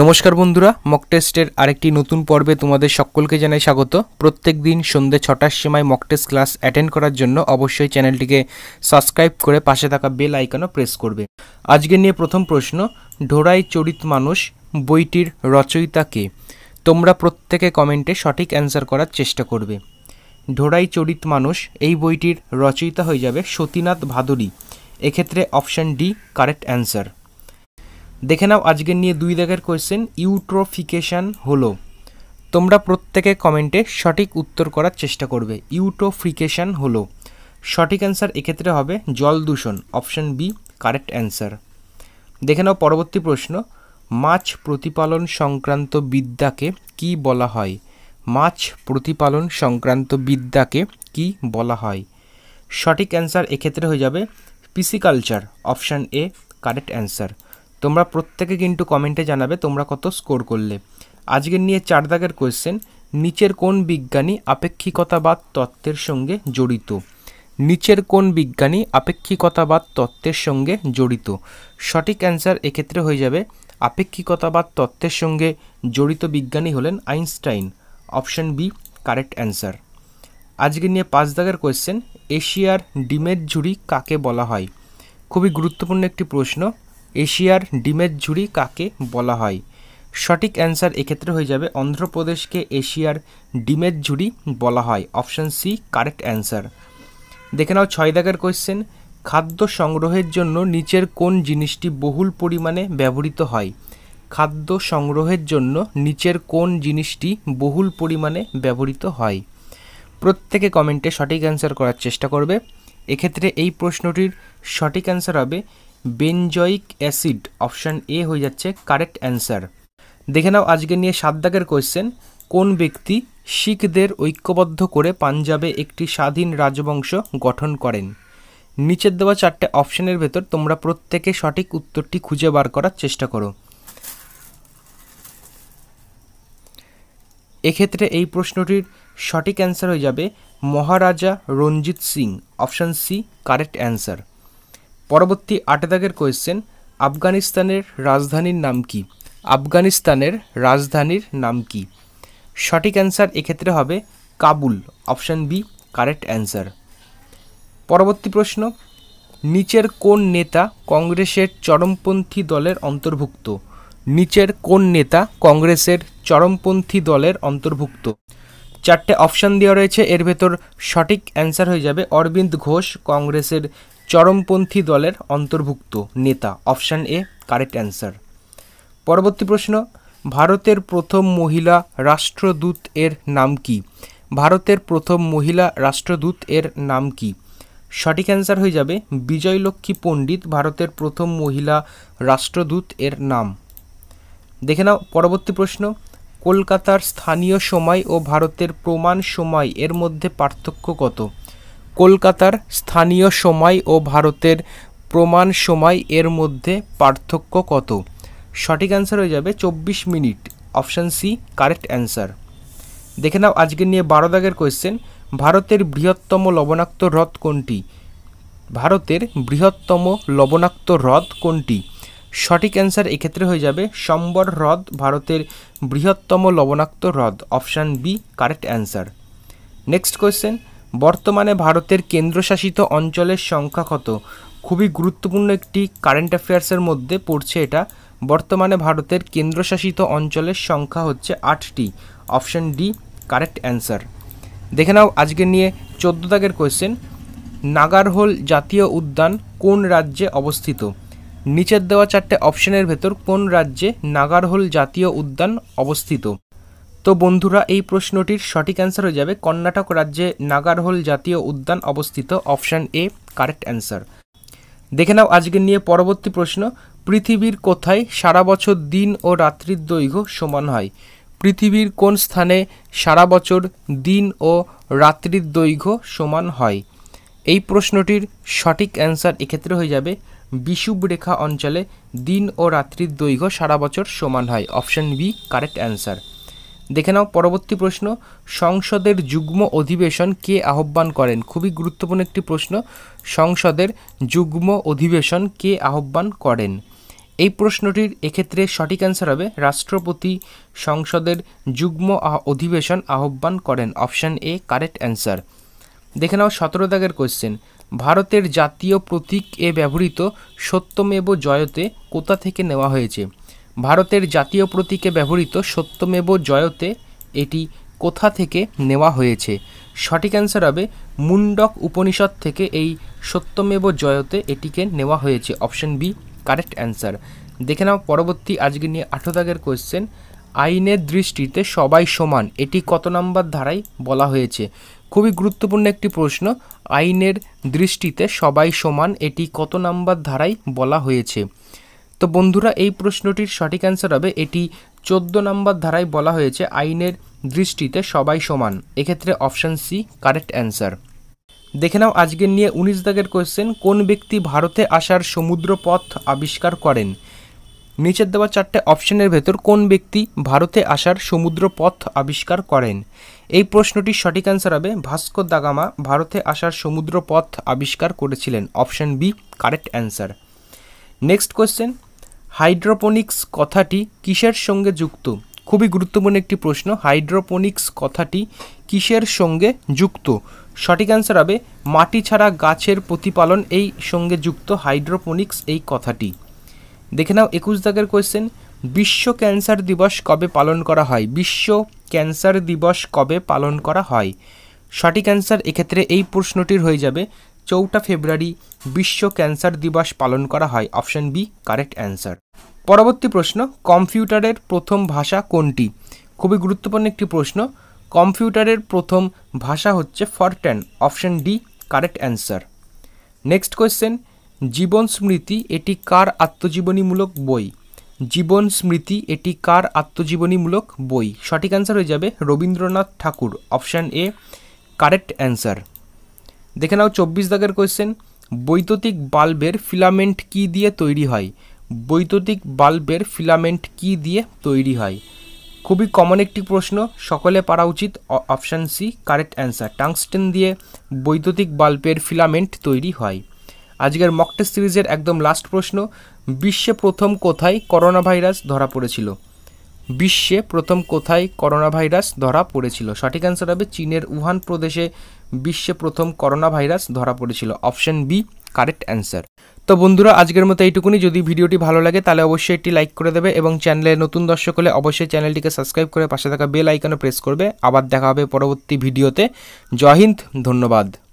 নমস্কার বন্ধুরা মক টেস্টের আরেকটি নতুন পর্বে তোমাদের সকলকে জানাই স্বাগত প্রত্যেক দিন সন্ধ্যে ছটার সময় মক টেস্ট ক্লাস অ্যাটেন্ড করার জন্য অবশ্যই চ্যানেলটিকে সাবস্ক্রাইব করে পাশে থাকা বেল আইকনও প্রেস করবে আজকে নিয়ে প্রথম প্রশ্ন ঢোড়াই চরিত মানুষ বইটির রচয়িতা কে তোমরা প্রত্যেকে কমেন্টে সঠিক অ্যান্সার করার চেষ্টা করবে ঢোড়াই চরিত মানুষ এই বইটির রচয়িতা হয়ে যাবে সতীনাথ ভাদুরী এক্ষেত্রে অপশান ডি কারেক্ট অ্যান্সার দেখে নাও আজকের নিয়ে দুই দাগের কোয়েশ্চেন ইউট্রোফিকেশান হলো তোমরা প্রত্যেকে কমেন্টে সঠিক উত্তর করার চেষ্টা করবে ইউট্রোফিকেশান হলো সঠিক অ্যান্সার এক্ষেত্রে হবে জল দূষণ অপশান বি কারেক্ট অ্যান্সার দেখে নাও পরবর্তী প্রশ্ন মাছ প্রতিপালন সংক্রান্ত বিদ্যাকে কি বলা হয় মাছ প্রতিপালন সংক্রান্ত বিদ্যাকে কি বলা হয় সঠিক অ্যান্সার এক্ষেত্রে হয়ে যাবে pisciculture option A correct answer তোমরা প্রত্যেকে কিন্তু কমেন্টে জানাবে তোমরা কত স্কোর করলে আজকের নিয়ে চার দাগের কোয়েশ্চেন নিচের কোন বিজ্ঞানী আপেক্ষিকতাবাদ তত্ত্বের সঙ্গে জড়িত নিচের কোন বিজ্ঞানী আপেক্ষিকতাবাদ তত্ত্বের সঙ্গে জড়িত সঠিক অ্যান্সার এক্ষেত্রে হয়ে যাবে আপেক্ষিকতাবাদ তত্ত্বের সঙ্গে জড়িত বিজ্ঞানী হলেন Einstein option B correct answer আজকে নিয়ে পাঁচ দাগের কোয়েশ্চেন এশিয়ার ডিমের ঝুড়ি কাকে বলা হয় খুবই গুরুত্বপূর্ণ একটি প্রশ্ন এশিয়ার ডিমের ঝুড়ি কাকে বলা হয় সঠিক অ্যান্সার এক্ষেত্রে হয়ে যাবে অন্ধ্রপ্রদেশকে এশিয়ার ডিমের ঝুড়ি বলা হয় অপশান সি কারেক্ট অ্যান্সার দেখে নাও ছয় দাগের কোয়েশ্চেন খাদ্য সংগ্রহের জন্য নিচের কোন জিনিসটি বহুল পরিমাণে ব্যবহৃত হয় খাদ্য সংগ্রহের জন্য নিচের কোন জিনিসটি বহুল পরিমাণে ব্যবহৃত হয় প্রত্যেকে কমেন্টে সঠিক অ্যান্সার করার চেষ্টা করবে এক্ষেত্রে এই প্রশ্নটির সঠিক অ্যান্সার হবে বেনজয়িক অ্যাসিড অপশান এ হয়ে যাচ্ছে কারেক্ট অ্যান্সার দেখে নাও আজকে নিয়ে সাত দাগের কোয়েশ্চেন কোন ব্যক্তি শিখদের ঐক্যবদ্ধ করে পাঞ্জাবে একটি স্বাধীন রাজবংশ গঠন করেন নিচের দেওয়া চারটে অপশানের ভেতর তোমরা প্রত্যেকে সঠিক উত্তরটি খুঁজে বার করার চেষ্টা করো এক্ষেত্রে এই প্রশ্নটির সঠিক অ্যান্সার হয়ে যাবে Maharaja Ranjit Singh option C correct answer পরবর্তী আট দাগের কোয়েশ্চেন আফগানিস্তানের রাজধানীর নাম কি আফগানিস্তানের রাজধানীর নাম কি সঠিক অ্যান্সার এক্ষেত্রে হবে Kabul option B correct answer পরবর্তী প্রশ্ন নিচের কোন নেতা কংগ্রেসের চরমপন্থী দলের অন্তর্ভুক্ত নিচের কোন নেতা কংগ্রেসের চরমপন্থী দলের অন্তর্ভুক্ত চারটে অপশান দেওয়া রয়েছে এর ভেতর সঠিক অ্যান্সার হয়ে যাবে অরবিন্দ ঘোষ কংগ্রেসের চরমপন্থী দলের অন্তর্ভুক্ত নেতা অপশান এ কারেক্ট অ্যান্সার পরবর্তী প্রশ্ন ভারতের প্রথম মহিলা রাষ্ট্রদূত এর নাম কি ভারতের প্রথম মহিলা রাষ্ট্রদূত এর নাম কি সঠিক অ্যান্সার হয়ে যাবে বিজয়লক্ষ্মী পণ্ডিত ভারতের প্রথম মহিলা রাষ্ট্রদূত এর নাম দেখে নাও পরবর্তী প্রশ্ন কলকাতার স্থানীয় সময় ও ভারতের প্রমাণ সময় এর মধ্যে পার্থক্য কত কলকাতার স্থানীয় সময় ও ভারতের প্রমাণ সময় এর মধ্যে পার্থক্য কত সঠিক অ্যান্সার হয়ে যাবে চব্বিশ minute option C correct answer দেখে নাও আজকে নিয়ে বারো দাগের কোয়েশ্চেন ভারতের বৃহত্তম লবণাক্ত হ্রদ কোনটি ভারতের বৃহত্তম লবণাক্ত হ্রদ কোনটি সঠিক অ্যান্সার এক্ষেত্রে হয়ে যাবে সম্বর হ্রদ ভারতের বৃহত্তম লবণাক্ত হ্রদ option B correct answer next question বর্তমানে ভারতের কেন্দ্রশাসিত অঞ্চলের সংখ্যা কত খুবই গুরুত্বপূর্ণ একটি কারেন্ট অ্যাফেয়ার্সের মধ্যে পড়ছে এটা বর্তমানে ভারতের কেন্দ্রশাসিত অঞ্চলের সংখ্যা হচ্ছে আটটি অপশান ডি কারেক্ট অ্যান্সার দেখে নাও আজকে নিয়ে চোদ্দ দাগের কোয়েশ্চেন নাগারহোল জাতীয় উদ্যান কোন রাজ্যে অবস্থিত নিচের দেওয়া চারটে অপশনের ভেতর কোন রাজ্যে নাগারহোল জাতীয় উদ্যান অবস্থিত তো বন্ধুরা এই প্রশ্নটির সঠিক অ্যান্সার হয়ে যাবে কর্ণাটক রাজ্যে নাগারহোল জাতীয় উদ্যান অবস্থিত অপশান এ কারেক্ট অ্যান্সার দেখে নাও আজকে নিয়ে পরবর্তী প্রশ্ন পৃথিবীর কোথায় সারা বছর দিন ও রাত্রির দৈর্ঘ্য সমান হয় পৃথিবীর কোন স্থানে সারা বছর দিন ও রাত্রির দৈর্ঘ্য সমান হয় এই প্রশ্নটির সঠিক অ্যান্সার এক্ষেত্রে হয়ে যাবে বিষুব রেখা অঞ্চলে দিন ও রাত্রির দৈর্ঘ্য সারা বছর সমান হয় অপশান বি কারেক্ট অ্যান্সার দেখে নাও পরবর্তী প্রশ্ন সংসদের যুগ্ম অধিবেশন কে আহ্বান করেন খুবই গুরুত্বপূর্ণ একটি প্রশ্ন সংসদের যুগ্ম অধিবেশন কে আহ্বান করেন এই প্রশ্নটির এক্ষেত্রে সঠিক অ্যান্সার হবে রাষ্ট্রপতি সংসদের যুগ্ম অধিবেশন আহ্বান করেন অপশান এ কারেক্ট অ্যান্সার দেখে নাও সতেরো দাগের কোয়েশ্চেন ভারতের জাতীয় প্রতীক এ ব্যবহৃত সত্যমেব জয়তে কোথা থেকে নেওয়া হয়েছে ভারতের জাতীয় প্রতীকে ব্যবহৃত সত্যমেব জয়তে এটি কোথা থেকে নেওয়া হয়েছে সঠিক অ্যান্সার হবে মুন্ডক উপনিষদ থেকে এই সত্যমেব জয়তে এটিকে নেওয়া হয়েছে অপশন বি কারেক্ট অ্যান্সার দেখে নাও পরবর্তী আজকে নিয়ে আঠো দাগের কোয়েশ্চেন আইনের দৃষ্টিতে সবাই সমান এটি কত নম্বর ধারায় বলা হয়েছে খুবই গুরুত্বপূর্ণ একটি প্রশ্ন আইনের দৃষ্টিতে সবাই সমান এটি কত নম্বর ধারায় বলা হয়েছে তো বন্ধুরা এই প্রশ্নটির সঠিক অ্যান্সার হবে এটি চোদ্দ নম্বর ধারায় বলা হয়েছে আইনের দৃষ্টিতে সবাই সমান এক্ষেত্রে অপশান সি কারেক্ট অ্যান্সার দেখে নাও আজকের নিয়ে উনিশ দাগের কোয়েশ্চেন কোন ব্যক্তি ভারতে আসার সমুদ্রপথ আবিষ্কার করেন নিচের দেওয়া চারটে অপশানের ভেতর কোন ব্যক্তি ভারতে আসার সমুদ্র পথ আবিষ্কার করেন এই প্রশ্নটির সঠিক অ্যান্সার হবে ভাস্কর দাগামা ভারতে আসার সমুদ্র পথ আবিষ্কার করেছিলেন option B correct answer next question hydroponics কথাটি কিসের সঙ্গে যুক্ত খুবই গুরুত্বপূর্ণ একটি প্রশ্ন হাইড্রোপনিক্স কথাটি কিসের সঙ্গে যুক্ত সঠিক অ্যান্সার হবে মাটি ছাড়া গাছের প্রতিপালন এই সঙ্গে যুক্ত হাইড্রোপনিক্স এই কথাটি দেখে নাও একুশ দাগের কোয়েশ্চেন বিশ্ব ক্যান্সার দিবস কবে পালন করা হয় বিশ্ব ক্যান্সার দিবস কবে পালন করা হয় সঠিক অ্যান্সার এক্ষেত্রে এই প্রশ্নটির হয়ে যাবে চৌঠা ফেব্রুয়ারি বিশ্ব ক্যান্সার দিবস পালন করা হয় অপশন বি কারেক্ট অ্যান্সার পরবর্তী প্রশ্ন কম্পিউটারের প্রথম ভাষা কোনটি খুবই গুরুত্বপূর্ণ একটি প্রশ্ন কম্পিউটারের প্রথম ভাষা হচ্ছে Fortran option D correct answer next question জীবন স্মৃতি এটি কার আত্মজীবনীমূলক বই জীবন স্মৃতি এটি কার আত্মজীবনীমূলক বই সঠিক অ্যান্সার হয়ে যাবে Rabindranath Tagore option A correct answer দেখে নাও চব্বিশ দাগের কোয়েশ্চেন বৈদ্যুতিক বাল্বের ফিলামেন্ট কি দিয়ে তৈরি হয় বৈদ্যুতিক বাল্বের ফিলামেন্ট কি দিয়ে তৈরি হয় খুবই কমন একটি প্রশ্ন সকলে পারা উচিত option C correct answer tungsten দিয়ে বৈদ্যুতিক বাল্বের ফিলামেন্ট তৈরি হয় আজকের মক সিরিজের একদম লাস্ট প্রশ্ন বিশ্বে প্রথম কোথায় করোনা ভাইরাস ধরা পড়েছিল বিশ্বে প্রথম কোথায় করোনা ভাইরাস ধরা পড়েছিল সঠিক অ্যান্সার হবে চীনের উহান প্রদেশে বিশ্বে প্রথম করোনা ভাইরাস ধরা পড়েছিল অপশন বি কারেক্ট অ্যান্সার তো বন্ধুরা আজকের মতো এইটুকুনি যদি ভিডিওটি ভালো লাগে তাহলে অবশ্যই একটি লাইক করে দেবে এবং চ্যানেলে নতুন দর্শক হলে অবশ্যই চ্যানেলটিকে সাবস্ক্রাইব করে পাশে থাকা বেল আইকনে প্রেস করবে আবার দেখা হবে পরবর্তী ভিডিওতে জয় হিন্দ ধন্যবাদ